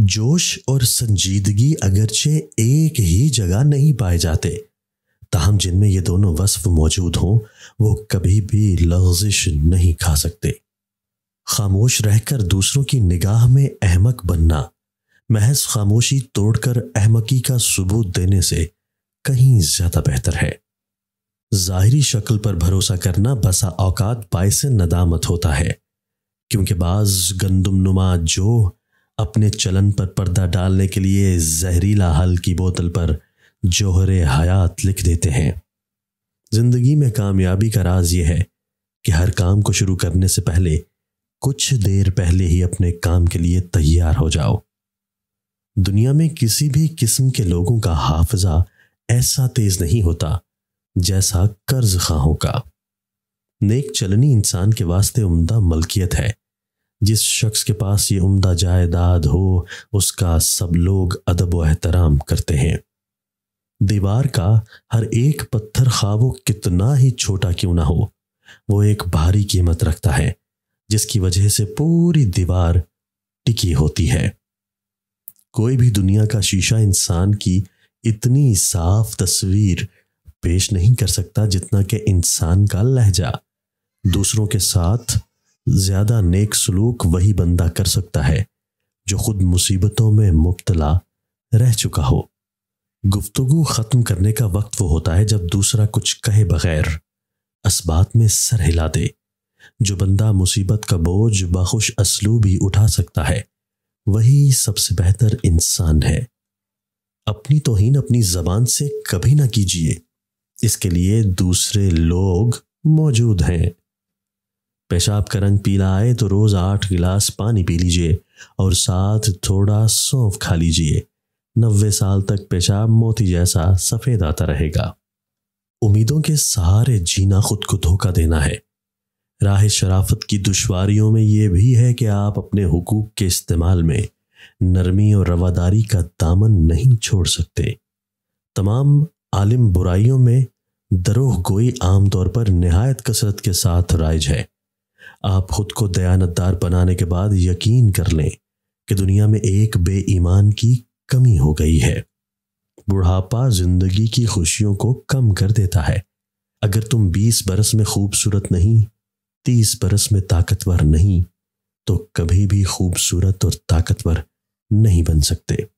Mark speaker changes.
Speaker 1: जोश और संजीदगी अगरचे एक ही जगह नहीं पाए जाते ताहम जिनमें ये दोनों वस्फ मौजूद हों वो कभी भी लफ्जिश नहीं खा सकते खामोश रहकर दूसरों की निगाह में अहमक बनना महज खामोशी तोड़कर अहमकी का सबूत देने से कहीं ज्यादा बेहतर है ज़ाहरी शक्ल पर भरोसा करना बसा औकात बायस नदामत होता है क्योंकि बाज गंदम नुमा जो अपने चलन पर पर्दा डालने के लिए जहरीला हल की बोतल पर जोहर हयात लिख देते हैं जिंदगी में कामयाबी का राज यह है कि हर काम को शुरू करने से पहले कुछ देर पहले ही अपने काम के लिए तैयार हो जाओ दुनिया में किसी भी किस्म के लोगों का हाफजा ऐसा तेज नहीं होता जैसा कर्ज खाहों का नेक चलनी इंसान के वास्ते उम्दा मलकियत है जिस शख्स के पास ये उम्दा जायदाद हो उसका सब लोग अदब व एहतराम करते हैं दीवार का हर एक पत्थर खा वो कितना ही छोटा क्यों ना हो वो एक भारी कीमत रखता है जिसकी वजह से पूरी दीवार टिकी होती है कोई भी दुनिया का शीशा इंसान की इतनी साफ तस्वीर पेश नहीं कर सकता जितना कि इंसान का लहजा दूसरों के साथ ज्यादा नेक सलूक वही बंदा कर सकता है जो खुद मुसीबतों में मुबतला रह चुका हो गुफ्तगु ख़त्म करने का वक्त वो होता है जब दूसरा कुछ कहे बगैर असबात में सर हिला दे जो बंदा मुसीबत का बोझ बाखुश असलूब ही उठा सकता है वही सबसे बेहतर इंसान है अपनी तोहिन अपनी जबान से कभी ना कीजिए इसके लिए दूसरे लोग मौजूद हैं पेशाब का रंग पीला आए तो रोज़ आठ गिलास पानी पी लीजिए और साथ थोड़ा सौंफ खा लीजिए नब्बे साल तक पेशाब मोती जैसा सफ़ेद आता रहेगा उम्मीदों के सहारे जीना खुद को धोखा देना है राह शराफत की दुश्वारियों में यह भी है कि आप अपने हुकूक के इस्तेमाल में नरमी और रवादारी का दामन नहीं छोड़ सकते तमाम आलिम बुराइयों में दरोह गोई आमतौर पर नहायत कसरत के साथ राइज है आप खुद को दयानतदार बनाने के बाद यकीन कर लें कि दुनिया में एक बेईमान की कमी हो गई है बुढ़ापा जिंदगी की खुशियों को कम कर देता है अगर तुम 20 बरस में खूबसूरत नहीं 30 बरस में ताकतवर नहीं तो कभी भी खूबसूरत और ताकतवर नहीं बन सकते